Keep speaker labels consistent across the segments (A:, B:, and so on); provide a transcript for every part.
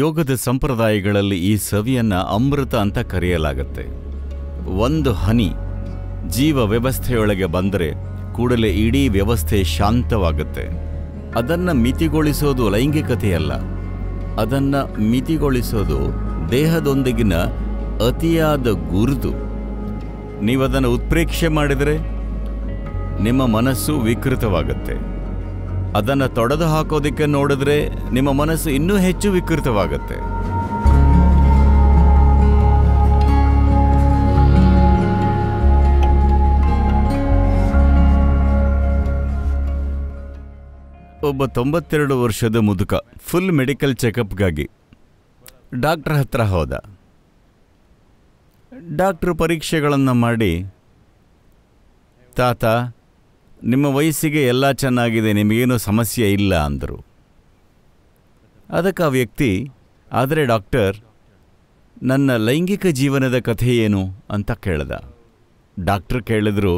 A: ಯೋಗದ ಸಂಪ್ರದಾಯಗಳಲ್ಲಿ ಈ ಸವಿಯನ್ನು ಅಮೃತ ಅಂತ ಕರೆಯಲಾಗುತ್ತೆ ಒಂದು ಹನಿ ಜೀವ ವ್ಯವಸ್ಥೆಯೊಳಗೆ ಬಂದರೆ ಕೂಡಲೇ ಇಡೀ ವ್ಯವಸ್ಥೆ ಶಾಂತವಾಗುತ್ತೆ ಅದನ್ನು ಮಿತಿಗೊಳಿಸೋದು ಲೈಂಗಿಕತೆಯಲ್ಲ ಅದನ್ನು ಮಿತಿಗೊಳಿಸೋದು ದೇಹದೊಂದಿಗಿನ ಅತಿಯಾದ ಗುರುತು ನೀವದನ್ನು ಉತ್ಪ್ರೇಕ್ಷೆ ಮಾಡಿದರೆ ನಿಮ್ಮ ಮನಸ್ಸು ವಿಕೃತವಾಗುತ್ತೆ ಅದನ್ನು ತೊಡೆದು ಹಾಕೋದಿಕ್ಕೆ ನೋಡಿದ್ರೆ ನಿಮ್ಮ ಮನಸ್ಸು ಇನ್ನೂ ಹೆಚ್ಚು ವಿಕೃತವಾಗುತ್ತೆ ಒಬ್ಬ ತೊಂಬತ್ತೆರಡು ವರ್ಷದ ಮುದುಕ ಫುಲ್ ಮೆಡಿಕಲ್ ಚೆಕಪ್ಗಾಗಿ ಡಾಕ್ಟ್ರ್ ಹತ್ರ ಹೋದ ಡಾಕ್ಟ್ರು ಪರೀಕ್ಷೆಗಳನ್ನು ಮಾಡಿ ತಾತ ನಿಮ್ಮ ವಯಸ್ಸಿಗೆ ಎಲ್ಲ ಚೆನ್ನಾಗಿದೆ ನಿಮಗೇನು ಸಮಸ್ಯೆ ಇಲ್ಲ ಅಂದರು ಅದಕ್ಕೆ ಆ ವ್ಯಕ್ತಿ ಆದರೆ ಡಾಕ್ಟರ್ ನನ್ನ ಲೈಂಗಿಕ ಜೀವನದ ಕಥೆ ಏನು ಅಂತ ಕೇಳ್ದ ಡಾಕ್ಟರ್ ಕೇಳಿದ್ರು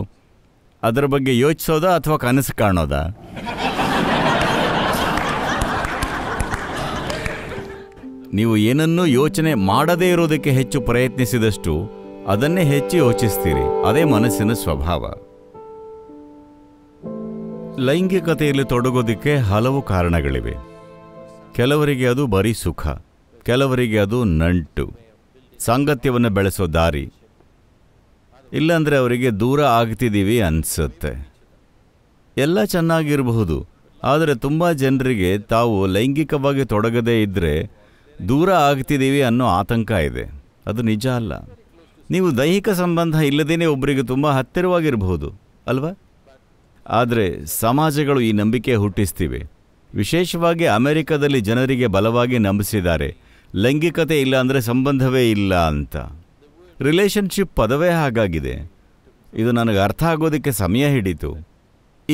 A: ಅದರ ಬಗ್ಗೆ ಯೋಚಿಸೋದಾ ಅಥವಾ ಕನಸು ಕಾಣೋದಾ ನೀವು ಏನನ್ನೂ ಯೋಚನೆ ಮಾಡದೇ ಇರೋದಕ್ಕೆ ಹೆಚ್ಚು ಪ್ರಯತ್ನಿಸಿದಷ್ಟು ಅದನ್ನೇ ಹೆಚ್ಚು ಯೋಚಿಸ್ತೀರಿ ಅದೇ ಮನಸ್ಸಿನ ಸ್ವಭಾವ ಲೈಂಗಿಕತೆಯಲ್ಲಿ ತೊಡಗೋದಿಕ್ಕೆ ಹಲವು ಕಾರಣಗಳಿವೆ ಕೆಲವರಿಗೆ ಅದು ಬರೀ ಸುಖ ಕೆಲವರಿಗೆ ಅದು ನಂಟು ಸಾಂಗತ್ಯವನ್ನು ಬೆಳೆಸೋ ದಾರಿ ಇಲ್ಲಾಂದರೆ ಅವರಿಗೆ ದೂರ ಆಗ್ತಿದ್ದೀವಿ ಅನಿಸುತ್ತೆ ಎಲ್ಲ ಚೆನ್ನಾಗಿರಬಹುದು ಆದರೆ ತುಂಬ ಜನರಿಗೆ ತಾವು ಲೈಂಗಿಕವಾಗಿ ತೊಡಗದೇ ಇದ್ದರೆ ದೂರ ಆಗ್ತಿದ್ದೀವಿ ಅನ್ನೋ ಆತಂಕ ಇದೆ ಅದು ನಿಜ ಅಲ್ಲ ನೀವು ದೈಹಿಕ ಸಂಬಂಧ ಇಲ್ಲದೇ ಒಬ್ಬರಿಗೆ ತುಂಬ ಹತ್ತಿರವಾಗಿರಬಹುದು ಅಲ್ವಾ ಆದರೆ ಸಮಾಜಗಳು ಈ ನಂಬಿಕೆ ಹುಟ್ಟಿಸ್ತಿವೆ ವಿಶೇಷವಾಗಿ ಅಮೆರಿಕದಲ್ಲಿ ಜನರಿಗೆ ಬಲವಾಗಿ ನಂಬಿಸಿದ್ದಾರೆ ಲೈಂಗಿಕತೆ ಇಲ್ಲ ಅಂದರೆ ಸಂಬಂಧವೇ ಇಲ್ಲ ಅಂತ ರಿಲೇಷನ್ಶಿಪ್ ಪದವೇ ಹಾಗಾಗಿದೆ ಇದು ನನಗೆ ಅರ್ಥ ಆಗೋದಕ್ಕೆ ಸಮಯ ಹಿಡಿತು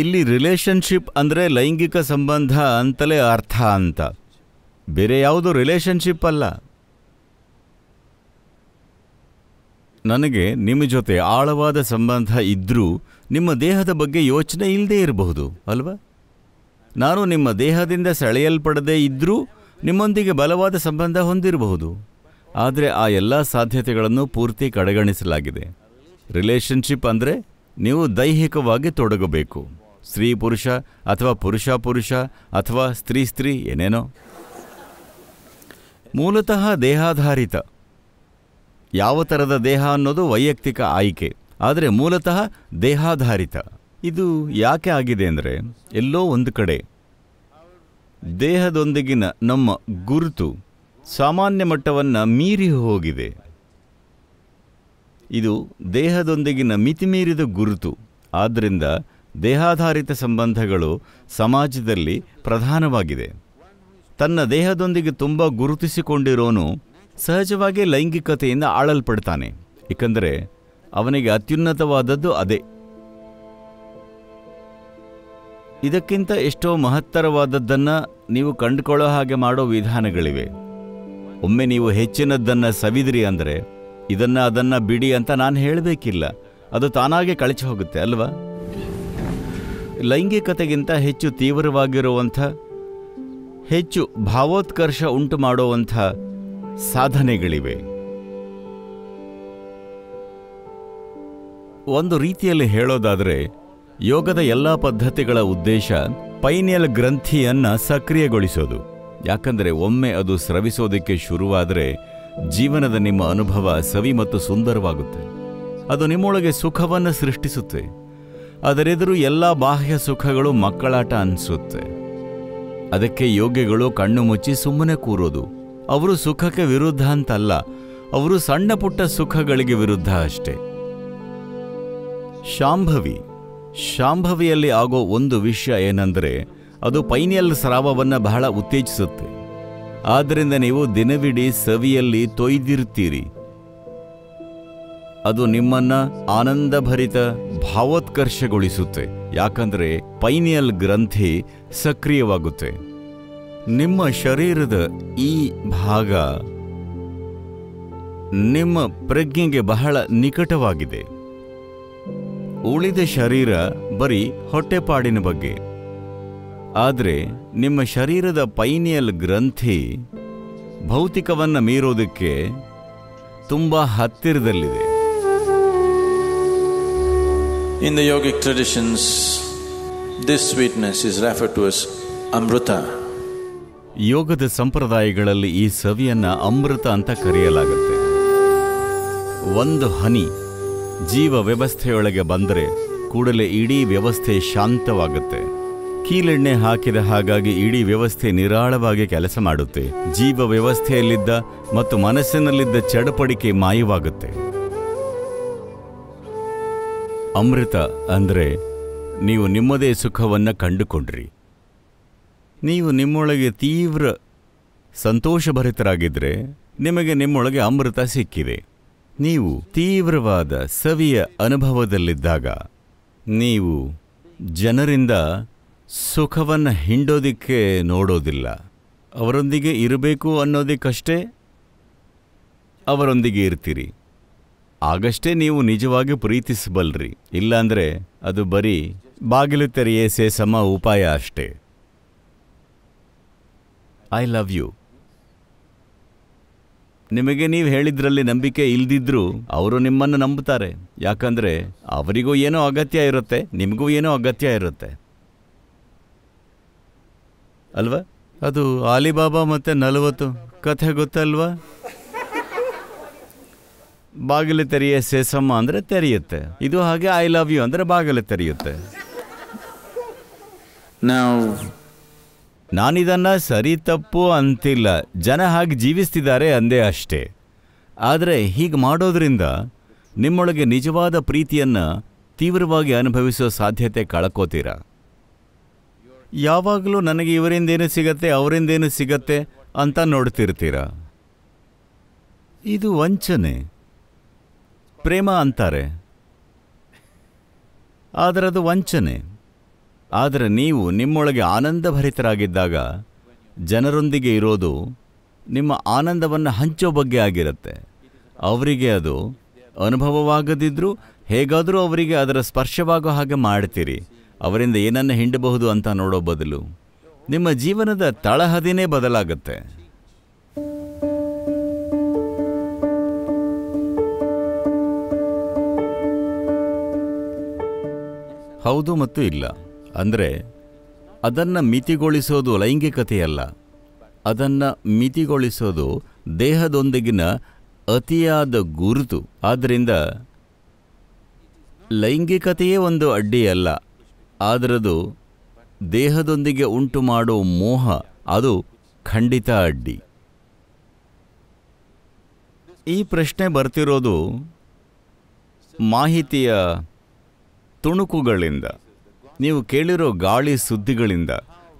A: ಇಲ್ಲಿ ರಿಲೇಷನ್ಶಿಪ್ ಅಂದರೆ ಲೈಂಗಿಕ ಸಂಬಂಧ ಅಂತಲೇ ಅರ್ಥ ಅಂತ ಬೇರೆ ಯಾವುದು ರಿಲೇಷನ್ಶಿಪ್ ಅಲ್ಲ ನನಗೆ ನಿಮ್ಮ ಜೊತೆ ಆಳವಾದ ಸಂಬಂಧ ಇದ್ದರೂ ನಿಮ್ಮ ದೇಹದ ಬಗ್ಗೆ ಯೋಚನೆ ಇಲ್ಲದೆ ಇರಬಹುದು ಅಲ್ವಾ ನಾನು ನಿಮ್ಮ ದೇಹದಿಂದ ಸೆಳೆಯಲ್ಪಡದೇ ಇದ್ದರೂ ನಿಮ್ಮೊಂದಿಗೆ ಬಲವಾದ ಸಂಬಂಧ ಹೊಂದಿರಬಹುದು ಆದರೆ ಆ ಎಲ್ಲ ಸಾಧ್ಯತೆಗಳನ್ನು ಪೂರ್ತಿ ಕಡೆಗಣಿಸಲಾಗಿದೆ ರಿಲೇಷನ್ಶಿಪ್ ಅಂದರೆ ನೀವು ದೈಹಿಕವಾಗಿ ತೊಡಗಬೇಕು ಸ್ತ್ರೀ ಪುರುಷ ಅಥವಾ ಪುರುಷ ಪುರುಷ ಅಥವಾ ಸ್ತ್ರೀ ಸ್ತ್ರೀ ಏನೇನೋ ಮೂಲತಃ ದೇಹಾಧಾರಿತ ಯಾವ ಥರದ ದೇಹ ಅನ್ನೋದು ವೈಯಕ್ತಿಕ ಆಯ್ಕೆ ಆದರೆ ಮೂಲತಃ ದೇಹಾಧಾರಿತ ಇದು ಯಾಕೆ ಆಗಿದೆ ಅಂದರೆ ಎಲ್ಲೋ ಒಂದು ಕಡೆ ದೇಹದೊಂದಿಗಿನ ನಮ್ಮ ಗುರುತು ಸಾಮಾನ್ಯ ಮಟ್ಟವನ್ನು ಮೀರಿ ಹೋಗಿದೆ ಇದು ದೇಹದೊಂದಿಗಿನ ಮಿತಿಮೀರಿದ ಗುರುತು ಆದ್ದರಿಂದ ದೇಹಾಧಾರಿತ ಸಂಬಂಧಗಳು ಸಮಾಜದಲ್ಲಿ ಪ್ರಧಾನವಾಗಿದೆ ತನ್ನ ದೇಹದೊಂದಿಗೆ ತುಂಬ ಗುರುತಿಸಿಕೊಂಡಿರೋನು ಸಹಜವಾಗಿ ಲೈಂಗಿಕತೆಯಿಂದ ಆಳಲ್ಪಡ್ತಾನೆ ಏಕೆಂದರೆ ಅವನಿಗೆ ಅತ್ಯುನ್ನತವಾದದ್ದು ಅದೇ ಇದಕ್ಕಿಂತ ಎಷ್ಟೋ ಮಹತ್ತರವಾದದ್ದನ್ನು ನೀವು ಕಂಡುಕೊಳ್ಳೋ ಹಾಗೆ ಮಾಡೋ ವಿಧಾನಗಳಿವೆ ಒಮ್ಮೆ ನೀವು ಹೆಚ್ಚಿನದ್ದನ್ನು ಸವಿದ್ರಿ ಅಂದರೆ ಇದನ್ನು ಅದನ್ನು ಬಿಡಿ ಅಂತ ನಾನು ಹೇಳಬೇಕಿಲ್ಲ ಅದು ತಾನಾಗೆ ಕಳಚಿ ಹೋಗುತ್ತೆ ಅಲ್ವಾ ಲೈಂಗಿಕತೆಗಿಂತ ಹೆಚ್ಚು ತೀವ್ರವಾಗಿರುವಂಥ ಹೆಚ್ಚು ಭಾವೋತ್ಕರ್ಷ ಉಂಟು ಮಾಡುವಂಥ ಸಾಧನೆಗಳಿವೆ ಒಂದು ರೀತಿಯಲ್ಲಿ ಹೇಳೋದಾದರೆ ಯೋಗದ ಎಲ್ಲ ಪದ್ಧತಿಗಳ ಉದ್ದೇಶ ಪೈನಿಯಲ್ ಗ್ರಂಥಿಯನ್ನ ಸಕ್ರಿಯಗೊಳಿಸೋದು ಯಾಕಂದರೆ ಒಮ್ಮೆ ಅದು ಸ್ರವಿಸೋದಕ್ಕೆ ಶುರುವಾದರೆ ಜೀವನದ ನಿಮ್ಮ ಅನುಭವ ಸವಿ ಮತ್ತು ಸುಂದರವಾಗುತ್ತೆ ಅದು ನಿಮ್ಮೊಳಗೆ ಸುಖವನ್ನು ಸೃಷ್ಟಿಸುತ್ತೆ ಅದರೆದುರು ಎಲ್ಲ ಬಾಹ್ಯ ಸುಖಗಳು ಮಕ್ಕಳಾಟ ಅನಿಸುತ್ತೆ ಅದಕ್ಕೆ ಯೋಗ್ಯಗಳು ಕಣ್ಣು ಮುಚ್ಚಿ ಸುಮ್ಮನೆ ಕೂರೋದು ಅವರು ಸುಖಕ್ಕೆ ವಿರುದ್ಧ ಅಂತಲ್ಲ ಅವರು ಸಣ್ಣ ಪುಟ್ಟ ಸುಖಗಳಿಗೆ ವಿರುದ್ಧ ಅಷ್ಟೆ ಶಾಂಭವಿ ಶಾಂಭವಿಯಲ್ಲಿ ಆಗೋ ಒಂದು ವಿಷಯ ಏನಂದರೆ ಅದು ಪೈನಿಯಲ್ ಸ್ರಾವವನ್ನು ಬಹಳ ಉತ್ತೇಜಿಸುತ್ತೆ ಆದ್ದರಿಂದ ನೀವು ದಿನವಿಡೀ ಸವಿಯಲ್ಲಿ ತೊಯ್ದಿರ್ತೀರಿ ಅದು ನಿಮ್ಮನ್ನು ಆನಂದಭರಿತ ಭಾವೋತ್ಕರ್ಷಗೊಳಿಸುತ್ತೆ ಯಾಕಂದರೆ ಪೈನಿಯಲ್ ಗ್ರಂಥಿ ಸಕ್ರಿಯವಾಗುತ್ತೆ ನಿಮ್ಮ ಶರೀರದ ಈ ಭಾಗ ನಿಮ್ಮ ಪ್ರಜ್ಞೆಗೆ ಬಹಳ ನಿಕಟವಾಗಿದೆ ಉಳಿದ ಶರೀರ ಬರೀ ಹೊಟ್ಟೆಪಾಡಿನ ಬಗ್ಗೆ ಆದರೆ ನಿಮ್ಮ ಶರೀರದ ಪೈನಿಯಲ್ ಗ್ರಂಥಿ ಭೌತಿಕವನ್ನು ಮೀರೋದಕ್ಕೆ ತುಂಬ ಹತ್ತಿರದಲ್ಲಿದೆ in the yogic traditions this sweetness is refer to as amrita ಯೋಗದ ಸಂಪ್ರದಾಯಗಳಲ್ಲಿ ಈ ಸವಿಯನ್ನ ಅಮೃತ ಅಂತ ಕರೆಯಲಾಗುತ್ತೆ ಒಂದು ಹನಿ ಜೀವ ವ್ಯವಸ್ಥೆಯೊಳಗೆ ಬಂದರೆ ಕೂಡಲೇ ಇಡೀ ವ್ಯವಸ್ಥೆ ಶಾಂತವಾಗುತ್ತೆ ಕೀಲೆಣ್ಣೆ ಹಾಕಿದ ಹಾಗಾಗಿ ಇಡೀ ವ್ಯವಸ್ಥೆ ನಿರಾಳವಾಗಿ ಕೆಲಸ ಮಾಡುತ್ತೆ ಜೀವ ವ್ಯವಸ್ಥೆಯಲ್ಲಿದ್ದ ಮತ್ತು ಮನಸ್ಸಿನಲ್ಲಿದ್ದ ಚಡಪಡಿಕೆ ಮಾಯವಾಗುತ್ತೆ ಅಮೃತ ಅಂದರೆ ನೀವು ನಿಮ್ಮದೇ ಸುಖವನ್ನು ಕಂಡುಕೊಂಡ್ರಿ ನೀವು ನಿಮ್ಮೊಳಗೆ ತೀವ್ರ ಸಂತೋಷಭರಿತರಾಗಿದ್ದರೆ ನಿಮಗೆ ನಿಮ್ಮೊಳಗೆ ಅಮೃತ ಸಿಕ್ಕಿದೆ ನೀವು ತೀವ್ರವಾದ ಸವಿಯ ಅನುಭವದಲ್ಲಿದ್ದಾಗ ನೀವು ಜನರಿಂದ ಸುಖವನ್ನು ಹಿಂಡೋದಿಕ್ಕೆ ನೋಡೋದಿಲ್ಲ ಅವರೊಂದಿಗೆ ಇರಬೇಕು ಅನ್ನೋದಕ್ಕಷ್ಟೇ ಅವರೊಂದಿಗೆ ಇರ್ತೀರಿ ಆಗಷ್ಟೇ ನೀವು ನಿಜವಾಗಿ ಪ್ರೀತಿಸಬಲ್ರಿ ಇಲ್ಲಾಂದರೆ ಅದು ಬರೀ ಬಾಗಿಲು ತೆರೆಯೇ ಸಮ ಉಪಾಯ ಅಷ್ಟೇ ಐ ಲವ್ ಯು ನಿಮಗೆ ನೀವು ಹೇಳಿದ್ರಲ್ಲಿ ನಂಬಿಕೆ ಇಲ್ದಿದ್ರು ಅವರು ನಿಮ್ಮನ್ನು ನಂಬುತ್ತಾರೆ ಯಾಕಂದ್ರೆ ಅವರಿಗೂ ಏನೋ ಅಗತ್ಯ ಇರುತ್ತೆ ನಿಮಗೂ ಏನೋ ಅಗತ್ಯ ಇರುತ್ತೆ ಅಲ್ವಾ ಅದು ಆಲಿಬಾಬಾ ಮತ್ತೆ ನಲವತ್ತು ಕಥೆ ಗೊತ್ತಲ್ವಾ ಬಾಗಿಲು ತೆರೆಯ ಸೇಸಮ್ಮ ಅಂದರೆ ತೆರೆಯುತ್ತೆ ಇದು ಹಾಗೆ ಐ ಲವ್ ಯು ಅಂದರೆ ಬಾಗಿಲು ತೆರೆಯುತ್ತೆ ನಾವು ನಾನಿದನ್ನ ಸರಿ ತಪ್ಪು ಅಂತಿಲ್ಲ ಜನ ಹಾಗೆ ಜೀವಿಸ್ತಿದ್ದಾರೆ ಅಂದೇ ಅಷ್ಟೇ ಆದರೆ ಹೀಗೆ ಮಾಡೋದ್ರಿಂದ ನಿಮ್ಮೊಳಗೆ ನಿಜವಾದ ಪ್ರೀತಿಯನ್ನು ತೀವ್ರವಾಗಿ ಅನುಭವಿಸೋ ಸಾಧ್ಯತೆ ಕಳ್ಕೋತೀರ ಯಾವಾಗಲೂ ನನಗೆ ಇವರಿಂದೇನು ಸಿಗತ್ತೆ ಅವರಿಂದೇನು ಸಿಗತ್ತೆ ಅಂತ ನೋಡ್ತಿರ್ತೀರ ಇದು ವಂಚನೆ ಪ್ರೇಮ ಅಂತಾರೆ ಆದರೆ ಅದು ವಂಚನೆ ಆದರೆ ನೀವು ನಿಮ್ಮೊಳಗೆ ಆನಂದಭರಿತರಾಗಿದ್ದಾಗ ಜನರೊಂದಿಗೆ ಇರೋದು ನಿಮ್ಮ ಆನಂದವನ್ನು ಹಂಚೋ ಬಗ್ಗೆ ಆಗಿರುತ್ತೆ ಅವರಿಗೆ ಅದು ಅನುಭವವಾಗದಿದ್ದರೂ ಹೇಗಾದರೂ ಅವರಿಗೆ ಅದರ ಸ್ಪರ್ಶವಾಗೋ ಹಾಗೆ ಮಾಡ್ತೀರಿ ಅವರಿಂದ ಏನನ್ನು ಹಿಂಡಬಹುದು ಅಂತ ನೋಡೋ ಬದಲು ನಿಮ್ಮ ಜೀವನದ ತಳಹದಿನೇ ಬದಲಾಗುತ್ತೆ ಹೌದು ಮತ್ತು ಇಲ್ಲ ಅಂದರೆ ಅದನ್ನು ಮಿತಿಗೊಳಿಸೋದು ಲೈಂಗಿಕತೆಯಲ್ಲ ಅದನ್ನು ಮಿತಿಗೊಳಿಸೋದು ದೇಹದೊಂದಿಗಿನ ಅತಿಯಾದ ಗುರುತು ಆದ್ದರಿಂದ ಲೈಂಗಿಕತೆಯೇ ಒಂದು ಅಡ್ಡಿಯಲ್ಲ ಆದರದು ದೇಹದೊಂದಿಗೆ ಉಂಟು ಮಾಡೋ ಮೋಹ ಅದು ಖಂಡಿತ ಅಡ್ಡಿ ಈ ಪ್ರಶ್ನೆ ಬರ್ತಿರೋದು ಮಾಹಿತಿಯ ತುಣುಕುಗಳಿಂದ ನೀವು ಕೇಳಿರೋ ಗಾಳಿ ಸುದ್ದಿಗಳಿಂದ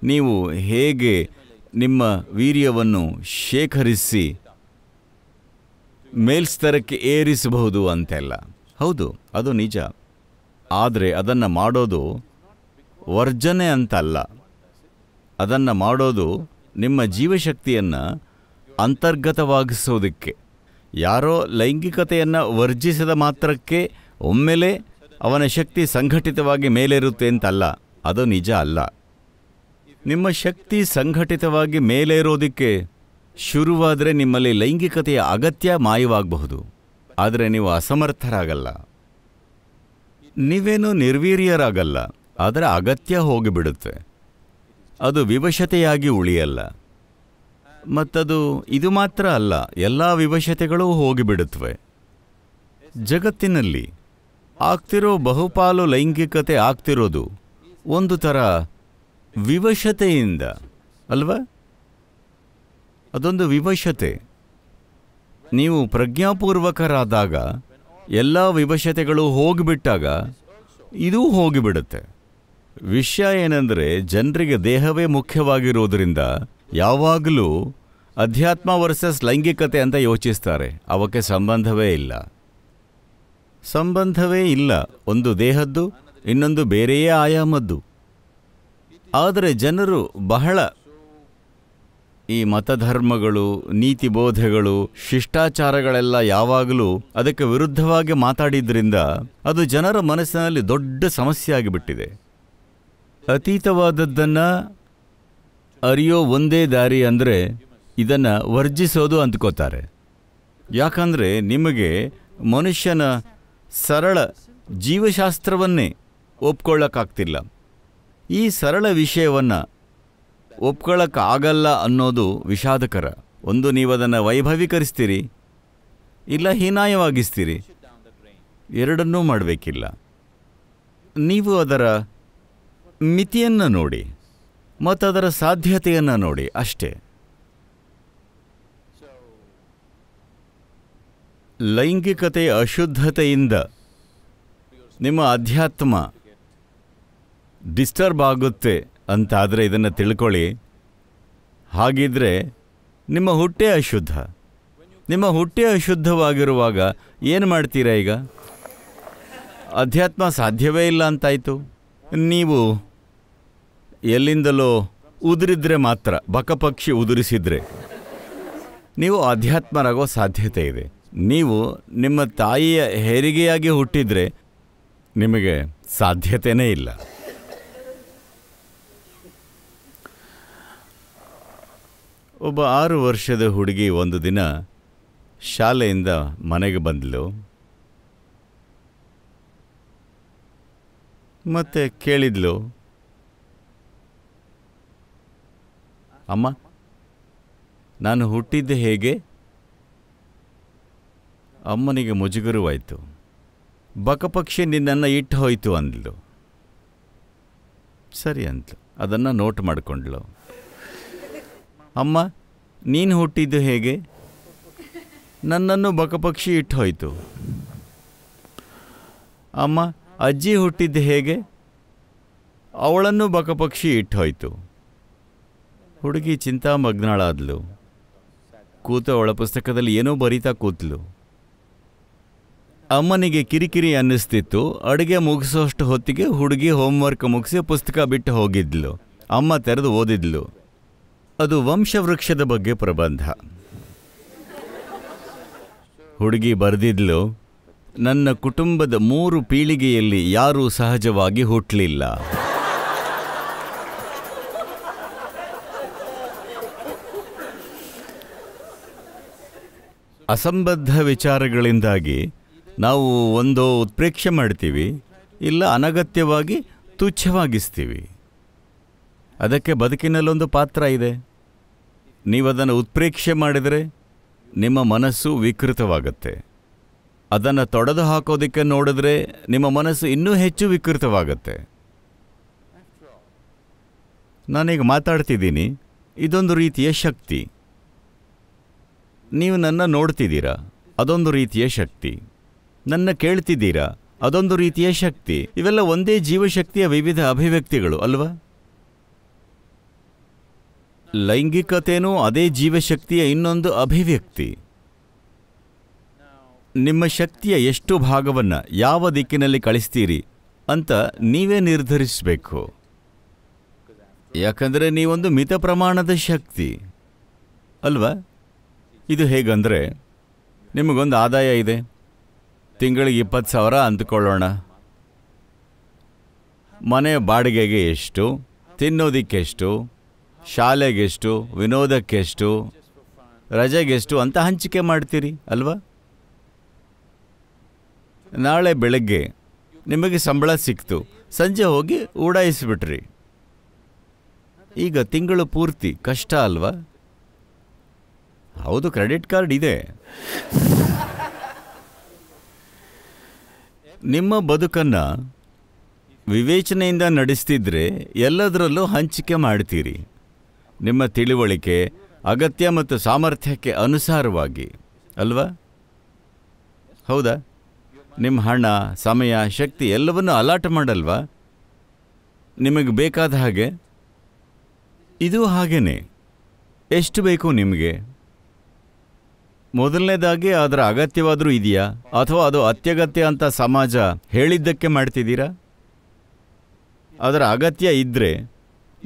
A: ನೀವು ಹೇಗೆ ನಿಮ್ಮ ವೀರ್ಯವನ್ನು ಶೇಖರಿಸಿ ಮೇಲ್ಸ್ತರಕ್ಕೆ ಏರಿಸಬಹುದು ಅಂತೆಲ್ಲ ಹೌದು ಅದು ನಿಜ ಆದರೆ ಅದನ್ನು ಮಾಡೋದು ವರ್ಜನೆ ಅಂತಲ್ಲ ಅದನ್ನು ಮಾಡೋದು ನಿಮ್ಮ ಜೀವಶಕ್ತಿಯನ್ನು ಅಂತರ್ಗತವಾಗಿಸೋದಕ್ಕೆ ಯಾರೋ ಲೈಂಗಿಕತೆಯನ್ನು ವರ್ಜಿಸದ ಮಾತ್ರಕ್ಕೆ ಒಮ್ಮೆಲೆ ಅವನ ಶಕ್ತಿ ಸಂಘಟಿತವಾಗಿ ಮೇಲೇರುತ್ತೆ ಅಂತಲ್ಲ ಅದು ನಿಜ ಅಲ್ಲ ನಿಮ್ಮ ಶಕ್ತಿ ಸಂಘಟಿತವಾಗಿ ಮೇಲೇರೋದಕ್ಕೆ ಶುರುವಾದರೆ ನಿಮ್ಮಲ್ಲಿ ಲೈಂಗಿಕತೆಯ ಅಗತ್ಯ ಮಾಯವಾಗಬಹುದು ಆದರೆ ನೀವು ಅಸಮರ್ಥರಾಗಲ್ಲ ನೀವೇನು ನಿರ್ವೀರ್ಯರಾಗಲ್ಲ ಆದರೆ ಅಗತ್ಯ ಹೋಗಿಬಿಡುತ್ತೆ ಅದು ವಿವಶತೆಯಾಗಿ ಉಳಿಯಲ್ಲ ಮತ್ತದು ಇದು ಮಾತ್ರ ಅಲ್ಲ ಎಲ್ಲ ವಿವಶತೆಗಳೂ ಹೋಗಿಬಿಡುತ್ತವೆ ಜಗತ್ತಿನಲ್ಲಿ ಆಗ್ತಿರೋ ಬಹುಪಾಲು ಲೈಂಗಿಕತೆ ಆಗ್ತಿರೋದು ಒಂದು ಥರ ವಿವಶತೆಯಿಂದ ಅಲ್ವಾ ಅದೊಂದು ವಿವಶತೆ ನೀವು ಪ್ರಜ್ಞಾಪೂರ್ವಕರಾದಾಗ ಎಲ್ಲ ವಿವಶತೆಗಳು ಹೋಗಿಬಿಟ್ಟಾಗ ಇದೂ ಹೋಗಿಬಿಡುತ್ತೆ ವಿಷಯ ಏನೆಂದರೆ ಜನರಿಗೆ ದೇಹವೇ ಮುಖ್ಯವಾಗಿರೋದ್ರಿಂದ ಯಾವಾಗಲೂ ಅಧ್ಯಾತ್ಮ ವರ್ಸಸ್ ಲೈಂಗಿಕತೆ ಅಂತ ಯೋಚಿಸ್ತಾರೆ ಅವಕ್ಕೆ ಸಂಬಂಧವೇ ಇಲ್ಲ ಸಂಬಂಧವೇ ಇಲ್ಲ ಒಂದು ದೇಹದ್ದು ಇನ್ನೊಂದು ಬೇರೆಯೇ ಆಯಾಮದ್ದು ಆದರೆ ಜನರು ಬಹಳ ಈ ಮತಧರ್ಮಗಳು ನೀತಿ ಬೋಧೆಗಳು ಶಿಷ್ಟಾಚಾರಗಳೆಲ್ಲ ಯಾವಾಗಲೂ ಅದಕ್ಕೆ ವಿರುದ್ಧವಾಗಿ ಮಾತಾಡಿದ್ರಿಂದ ಅದು ಜನರ ಮನಸ್ಸಿನಲ್ಲಿ ದೊಡ್ಡ ಸಮಸ್ಯೆ ಆಗಿಬಿಟ್ಟಿದೆ ಅತೀತವಾದದ್ದನ್ನು ಅರಿಯೋ ಒಂದೇ ದಾರಿ ಅಂದರೆ ಇದನ್ನು ವರ್ಜಿಸೋದು ಅಂದ್ಕೋತಾರೆ ಯಾಕಂದರೆ ನಿಮಗೆ ಮನುಷ್ಯನ ಸರಳ ಜೀವಶಾಸ್ತ್ರವನ್ನೇ ಒಪ್ಕೊಳ್ಳೋಕ್ಕಾಗ್ತಿಲ್ಲ ಈ ಸರಳ ವಿಷಯವನ್ನು ಒಪ್ಕೊಳ್ಳೋಕ್ಕಾಗಲ್ಲ ಅನ್ನೋದು ವಿಷಾದಕರ ಒಂದು ನೀವು ಅದನ್ನು ವೈಭವೀಕರಿಸ್ತೀರಿ ಇಲ್ಲ ಹೀನಾಯವಾಗಿಸ್ತೀರಿ ಎರಡನ್ನೂ ಮಾಡಬೇಕಿಲ್ಲ ನೀವು ಅದರ ಮಿತಿಯನ್ನು ನೋಡಿ ಮತ್ತು ಅದರ ಸಾಧ್ಯತೆಯನ್ನು ನೋಡಿ ಅಷ್ಟೇ ಲೈಂಗಿಕತೆಯ ಅಶುದ್ಧತೆಯಿಂದ ನಿಮ್ಮ ಅಧ್ಯಾತ್ಮ ಡಿಸ್ಟರ್ಬ್ ಆಗುತ್ತೆ ಅಂತಾದರೆ ಇದನ್ನು ತಿಳ್ಕೊಳ್ಳಿ ಹಾಗಿದ್ರೆ ನಿಮ್ಮ ಹುಟ್ಟೆ ಅಶುದ್ಧ ನಿಮ್ಮ ಹುಟ್ಟೆ ಅಶುದ್ಧವಾಗಿರುವಾಗ ಏನು ಮಾಡ್ತೀರಾ ಈಗ ಅಧ್ಯಾತ್ಮ ಸಾಧ್ಯವೇ ಇಲ್ಲ ಅಂತಾಯಿತು ನೀವು ಎಲ್ಲಿಂದಲೋ ಉದುರಿದ್ರೆ ಮಾತ್ರ ಬಕಪಕ್ಷಿ ಉದುರಿಸಿದರೆ ನೀವು ಅಧ್ಯಾತ್ಮರಾಗೋ ಸಾಧ್ಯತೆ ಇದೆ ನೀವು ನಿಮ್ಮ ತಾಯಿಯ ಹೆರಿಗೆಯಾಗಿ ಹುಟ್ಟಿದರೆ ನಿಮಗೆ ಸಾಧ್ಯತೆಯೇ ಇಲ್ಲ ಒಬ್ಬ ಆರು ವರ್ಷದ ಹುಡುಗಿ ಒಂದು ದಿನ ಶಾಲೆಯಿಂದ ಮನೆಗೆ ಬಂದಳು ಮತ್ತೆ ಕೇಳಿದ್ಲು ಅಮ್ಮ ನಾನು ಹುಟ್ಟಿದ್ದೆ ಹೇಗೆ ಅಮ್ಮನಿಗೆ ಮುಜುಗರವಾಯಿತು ಬಕಪಕ್ಷಿ ನಿನ್ನನ್ನು ಇಟ್ಟು ಹೋಯಿತು ಅಂದ್ಲು ಸರಿ ಅಂತು ಅದನ್ನು ನೋಟ್ ಮಾಡಿಕೊಂಡ್ಳು ಅಮ್ಮ ನೀನು ಹುಟ್ಟಿದ್ದು ಹೇಗೆ ನನ್ನನ್ನು ಬಕಪಕ್ಷಿ ಇಟ್ಟು ಹೋಯಿತು ಅಮ್ಮ ಅಜ್ಜಿ ಹುಟ್ಟಿದ್ದು ಹೇಗೆ ಅವಳನ್ನು ಬಕಪಕ್ಷಿ ಇಟ್ಟು ಹೋಯಿತು ಹುಡುಗಿ ಚಿಂತಾಮಗ್ನಳಾದ್ಲು ಕೂತು ಅವಳ ಪುಸ್ತಕದಲ್ಲಿ ಏನೋ ಬರೀತಾ ಕೂತ್ಲು ಅಮ್ಮನಿಗೆ ಕಿರಿಕಿರಿ ಅನ್ನಿಸ್ತಿತ್ತು ಅಡುಗೆ ಮುಗಿಸೋಷ್ಟು ಹೊತ್ತಿಗೆ ಹುಡುಗಿ ಹೋಮ್ವರ್ಕ್ ಮುಗಿಸಿ ಪುಸ್ತಕ ಬಿಟ್ಟು ಹೋಗಿದ್ಲು ಅಮ್ಮ ತೆರೆದು ಓದಿದ್ಲು ಅದು ವಂಶವೃಕ್ಷದ ಬಗ್ಗೆ ಪ್ರಬಂಧ ಹುಡುಗಿ ಬರೆದಿದ್ಲು ನನ್ನ ಕುಟುಂಬದ ಮೂರು ಪೀಳಿಗೆಯಲ್ಲಿ ಯಾರೂ ಸಹಜವಾಗಿ ಹುಟ್ಟಲಿಲ್ಲ ಅಸಂಬದ್ಧ ವಿಚಾರಗಳಿಂದಾಗಿ ನಾವು ಒಂದು ಉತ್ಪ್ರೇಕ್ಷೆ ಮಾಡ್ತೀವಿ ಇಲ್ಲ ಅನಗತ್ಯವಾಗಿ ತುಚ್ಛವಾಗಿಸ್ತೀವಿ ಅದಕ್ಕೆ ಬದುಕಿನಲ್ಲೊಂದು ಪಾತ್ರ ಇದೆ ನೀವು ಅದನ್ನು ಉತ್ಪ್ರೇಕ್ಷೆ ಮಾಡಿದರೆ ನಿಮ್ಮ ಮನಸ್ಸು ವಿಕೃತವಾಗುತ್ತೆ ಅದನ್ನು ತೊಡೆದು ಹಾಕೋದಕ್ಕೆ ನೋಡಿದ್ರೆ ನಿಮ್ಮ ಮನಸ್ಸು ಇನ್ನೂ ಹೆಚ್ಚು ವಿಕೃತವಾಗುತ್ತೆ ನಾನೀಗ ಮಾತಾಡ್ತಿದ್ದೀನಿ ಇದೊಂದು ರೀತಿಯ ಶಕ್ತಿ ನೀವು ನನ್ನ ನೋಡ್ತಿದ್ದೀರಾ ಅದೊಂದು ರೀತಿಯ ಶಕ್ತಿ ನನ್ನ ಕೇಳ್ತಿದ್ದೀರಾ ಅದೊಂದು ರೀತಿಯ ಶಕ್ತಿ ಇವೆಲ್ಲ ಒಂದೇ ಜೀವಶಕ್ತಿಯ ವಿವಿಧ ಅಭಿವ್ಯಕ್ತಿಗಳು ಅಲ್ವಾ ಲೈಂಗಿಕತೆಯೂ ಅದೇ ಜೀವಶಕ್ತಿಯ ಇನ್ನೊಂದು ಅಭಿವ್ಯಕ್ತಿ ನಿಮ್ಮ ಶಕ್ತಿಯ ಎಷ್ಟು ಭಾಗವನ್ನು ಯಾವ ದಿಕ್ಕಿನಲ್ಲಿ ಕಳಿಸ್ತೀರಿ ಅಂತ ನೀವೇ ನಿರ್ಧರಿಸಬೇಕು ಯಾಕಂದರೆ ನೀವೊಂದು ಮಿತ ಪ್ರಮಾಣದ ಶಕ್ತಿ ಅಲ್ವಾ ಇದು ಹೇಗಂದರೆ ನಿಮಗೊಂದು ಆದಾಯ ಇದೆ ತಿಂಗಳಿಗೆ ಇಪ್ಪತ್ತು ಸಾವಿರ ಅಂದ್ಕೊಳ್ಳೋಣ ಮನೆ ಬಾಡಿಗೆಗೆ ಎಷ್ಟು ತಿನ್ನೋದಕ್ಕೆಷ್ಟು ಶಾಲೆಗೆಷ್ಟು ವಿನೋದಕ್ಕೆಷ್ಟು ರಜೆಗೆಷ್ಟು ಅಂತ ಹಂಚಿಕೆ ಮಾಡ್ತೀರಿ ಅಲ್ವಾ ನಾಳೆ ಬೆಳಗ್ಗೆ ನಿಮಗೆ ಸಂಬಳ ಸಿಕ್ತು ಸಂಜೆ ಹೋಗಿ ಉಡಾಯಿಸಿಬಿಟ್ರಿ ಈಗ ತಿಂಗಳು ಪೂರ್ತಿ ಕಷ್ಟ ಅಲ್ವಾ ಹೌದು ಕ್ರೆಡಿಟ್ ಕಾರ್ಡ್ ಇದೆ ನಿಮ್ಮ ಬದುಕನ್ನು ವಿವೇಚನೆಯಿಂದ ನಡೆಸ್ತಿದ್ರೆ ಎಲ್ಲದರಲ್ಲೂ ಹಂಚಿಕೆ ಮಾಡ್ತೀರಿ ನಿಮ್ಮ ತಿಳುವಳಿಕೆ ಅಗತ್ಯ ಮತ್ತು ಸಾಮರ್ಥ್ಯಕ್ಕೆ ಅನುಸಾರವಾಗಿ ಅಲ್ವಾ ಹೌದಾ ನಿಮ್ಮ ಹಣ ಸಮಯ ಶಕ್ತಿ ಎಲ್ಲವನ್ನು ಅಲಾಟ್ ಮಾಡಲ್ವಾ ನಿಮಗೆ ಬೇಕಾದ ಹಾಗೆ ಇದು ಹಾಗೇ ಎಷ್ಟು ಬೇಕು ನಿಮಗೆ ಮೊದಲನೇದಾಗಿ ಅದರ ಅಗತ್ಯವಾದರೂ ಇದೆಯಾ ಅಥವಾ ಅದು ಅತ್ಯಗತ್ಯ ಅಂತ ಸಮಾಜ ಹೇಳಿದ್ದಕ್ಕೆ ಮಾಡ್ತಿದ್ದೀರಾ ಅದರ ಅಗತ್ಯ ಇದ್ದರೆ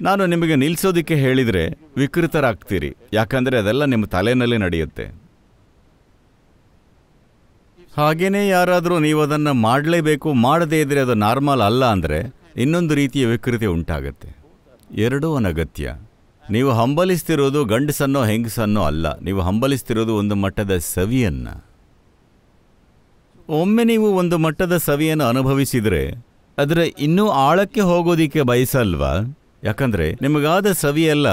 A: ನಾನು ನಿಮಗೆ ನಿಲ್ಲಿಸೋದಕ್ಕೆ ಹೇಳಿದರೆ ವಿಕೃತರಾಗ್ತೀರಿ ಯಾಕಂದರೆ ಅದೆಲ್ಲ ನಿಮ್ಮ ತಲೆಯಲ್ಲೇ ನಡೆಯುತ್ತೆ ಹಾಗೆಯೇ ಯಾರಾದರೂ ನೀವು ಅದನ್ನು ಮಾಡಲೇಬೇಕು ಮಾಡದೇ ಇದ್ದರೆ ಅದು ನಾರ್ಮಲ್ ಅಲ್ಲ ಅಂದರೆ ಇನ್ನೊಂದು ರೀತಿಯ ವಿಕೃತಿ ಉಂಟಾಗತ್ತೆ ಎರಡೂ ಅನಗತ್ಯ ನೀವು ಹಂಬಲಿಸ್ತಿರೋದು ಗಂಡಸನ್ನೋ ಹೆಂಗಸನ್ನೋ ಅಲ್ಲ ನೀವು ಹಂಬಲಿಸ್ತಿರೋದು ಒಂದು ಮಟ್ಟದ ಸವಿಯನ್ನು ಒಮ್ಮೆ ನೀವು ಒಂದು ಮಟ್ಟದ ಸವಿಯನ್ನು ಅನುಭವಿಸಿದರೆ ಅದರ ಇನ್ನೂ ಆಳಕ್ಕೆ ಹೋಗೋದಿಕ್ಕೆ ಬಯಸಲ್ವಾ ಯಾಕಂದರೆ ನಿಮಗಾದ ಸವಿಯೆಲ್ಲ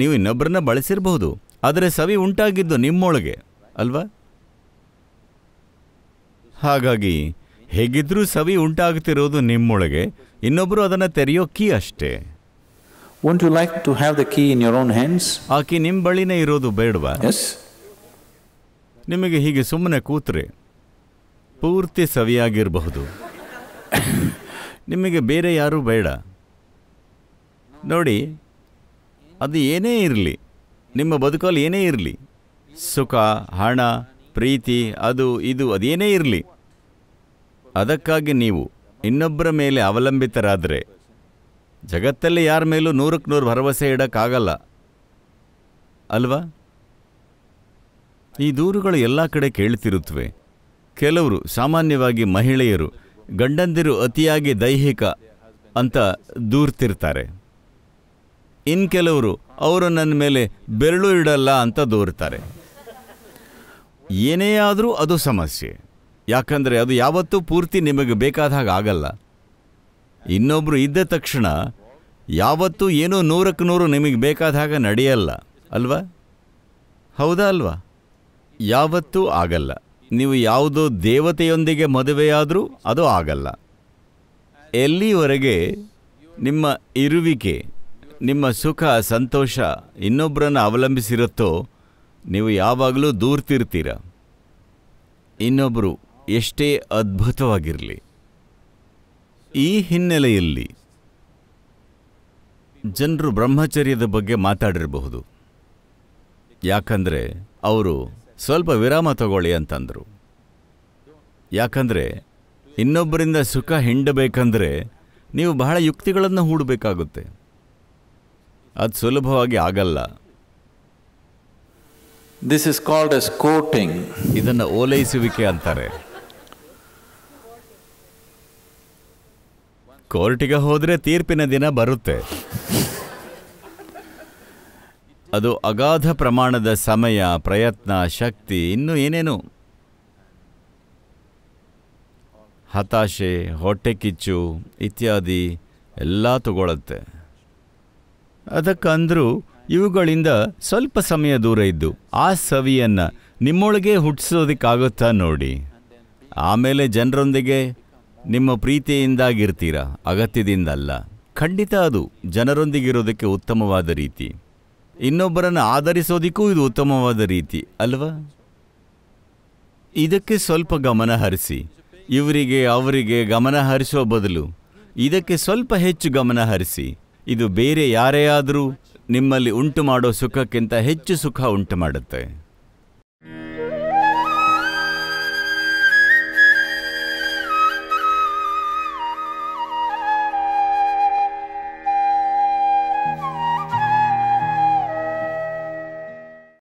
A: ನೀವು ಇನ್ನೊಬ್ಬರನ್ನ ಬಳಸಿರಬಹುದು ಆದರೆ ಸವಿ ಉಂಟಾಗಿದ್ದು ನಿಮ್ಮೊಳಗೆ ಅಲ್ವಾ ಹಾಗಾಗಿ ಹೇಗಿದ್ರೂ ಸವಿ ಉಂಟಾಗ್ತಿರೋದು ನಿಮ್ಮೊಳಗೆ ಇನ್ನೊಬ್ಬರು ಅದನ್ನು ತೆರೆಯೋ ಕೀ ಅಷ್ಟೇ Won't you like to have the key in your own ಆ ಕೀ ನಿಮ್ಮ ಬಳಿನೇ ಇರೋದು ಬೇಡವಾ? ಎಸ್ ನಿಮಗೆ ಹೀಗೆ ಸುಮ್ಮನೆ ಕೂತ್ರೆ ಪೂರ್ತಿ ಸವಿಯಾಗಿರಬಹುದು ನಿಮಗೆ ಬೇರೆ ಯಾರೂ ಬೇಡ ನೋಡಿ ಅದು ಏನೇ ಇರಲಿ ನಿಮ್ಮ ಬದುಕಲ್ಲಿ ಏನೇ ಇರಲಿ ಸುಖ ಹಣ ಪ್ರೀತಿ ಅದು ಇದು ಅದೇನೇ ಇರಲಿ ಅದಕ್ಕಾಗಿ ನೀವು ಇನ್ನೊಬ್ಬರ ಮೇಲೆ ಅವಲಂಬಿತರಾದರೆ ಜಗತ್ತಲ್ಲಿ ಯಾರ ಮೇಲೂ ನೂರಕ್ಕೆ ನೂರು ಭರವಸೆ ಇಡೋಕ್ಕಾಗಲ್ಲ ಅಲ್ವಾ ಈ ದೂರುಗಳು ಎಲ್ಲ ಕಡೆ ಕೇಳ್ತಿರುತ್ತವೆ ಕೆಲವರು ಸಾಮಾನ್ಯವಾಗಿ ಮಹಿಳೆಯರು ಗಂಡಂದಿರು ಅತಿಯಾಗಿ ದೈಹಿಕ ಅಂತ ದೂರ್ತಿರ್ತಾರೆ ಇನ್ನು ಕೆಲವರು ಅವರು ನನ್ನ ಮೇಲೆ ಬೆರಳು ಇಡಲ್ಲ ಅಂತ ದೂರ್ತಾರೆ ಏನೇ ಆದರೂ ಅದು ಸಮಸ್ಯೆ ಯಾಕಂದರೆ ಅದು ಯಾವತ್ತೂ ಪೂರ್ತಿ ನಿಮಗೆ ಬೇಕಾದ ಹಾಗೆ ಆಗಲ್ಲ ಇನ್ನೊಬ್ಬರು ಇದ್ದ ತಕ್ಷಣ ಯಾವತ್ತೂ ಏನೋ ನೂರಕ್ಕೆ ನೂರು ನಿಮಗೆ ಬೇಕಾದ ಹಾಗೆ ನಡೆಯಲ್ಲ ಅಲ್ವಾ ಹೌದಾ ಅಲ್ವಾ ಯಾವತ್ತೂ ಆಗಲ್ಲ ನೀವು ಯಾವುದೋ ದೇವತೆಯೊಂದಿಗೆ ಮದುವೆಯಾದರೂ ಅದು ಆಗಲ್ಲ ಎಲ್ಲಿವರೆಗೆ ನಿಮ್ಮ ಇರುವಿಕೆ ನಿಮ್ಮ ಸುಖ ಸಂತೋಷ ಇನ್ನೊಬ್ಬರನ್ನು ಅವಲಂಬಿಸಿರುತ್ತೋ ನೀವು ಯಾವಾಗಲೂ ದೂರ್ತಿರ್ತೀರ ಇನ್ನೊಬ್ಬರು ಎಷ್ಟೇ ಅದ್ಭುತವಾಗಿರಲಿ ಈ ಹಿನ್ನೆಲೆಯಲ್ಲಿ ಜನರು ಬ್ರಹ್ಮಚರ್ಯದ ಬಗ್ಗೆ ಮಾತಾಡಿರಬಹುದು ಯಾಕಂದರೆ ಅವರು ಸ್ವಲ್ಪ ವಿರಾಮ ತಗೊಳ್ಳಿ ಅಂತಂದರು ಯಾಕಂದರೆ ಇನ್ನೊಬ್ಬರಿಂದ ಸುಖ ಹಿಂಡಬೇಕಂದರೆ ನೀವು ಬಹಳ ಯುಕ್ತಿಗಳನ್ನು ಹೂಡಬೇಕಾಗುತ್ತೆ ಅದು ಸುಲಭವಾಗಿ ಆಗಲ್ಲ this is called as courting ಇದನ್ನು ಓಲೈಸುವಿಕೆ ಅಂತಾರೆ ಕೋರ್ಟಿಗೆ ಹೋದರೆ ತೀರ್ಪಿನ ದಿನ ಬರುತ್ತೆ ಅದು ಅಗಾಧ ಪ್ರಮಾಣದ ಸಮಯ ಪ್ರಯತ್ನ ಶಕ್ತಿ ಇನ್ನೂ ಏನೇನು ಹತಾಶೆ ಹೊಟ್ಟೆ ಕಿಚ್ಚು ಇತ್ಯಾದಿ ಎಲ್ಲ ತಗೊಳತ್ತೆ ಅದಕ್ಕಂದ್ರೂ ಇವುಗಳಿಂದ ಸ್ವಲ್ಪ ಸಮಯ ದೂರ ಇದ್ದು ಆ ಸವಿಯನ್ನು ನಿಮ್ಮೊಳಗೆ ಹುಟ್ಟಿಸೋದಕ್ಕಾಗುತ್ತಾ ನೋಡಿ ಆಮೇಲೆ ಜನರೊಂದಿಗೆ ನಿಮ್ಮ ಪ್ರೀತಿಯಿಂದಾಗಿರ್ತೀರ ಅಗತ್ಯದಿಂದಲ್ಲ ಖಂಡಿತ ಅದು ಜನರೊಂದಿಗಿರೋದಕ್ಕೆ ಉತ್ತಮವಾದ ರೀತಿ ಇನ್ನೊಬ್ಬರನ್ನು ಆಧರಿಸೋದಿಕ್ಕೂ ಇದು ಉತ್ತಮವಾದ ರೀತಿ ಅಲ್ವಾ ಇದಕ್ಕೆ ಸ್ವಲ್ಪ ಗಮನ ಹರಿಸಿ ಇವರಿಗೆ ಅವರಿಗೆ ಗಮನ ಹರಿಸುವ ಬದಲು ಇದಕ್ಕೆ ಸ್ವಲ್ಪ ಹೆಚ್ಚು ಗಮನ ಹರಿಸಿ ಇದು ಬೇರೆ ಯಾರೇ ಆದರೂ ನಿಮ್ಮಲ್ಲಿ ಉಂಟು ಮಾಡೋ ಸುಖಕ್ಕಿಂತ ಹೆಚ್ಚು ಸುಖ ಉಂಟು ಮಾಡುತ್ತೆ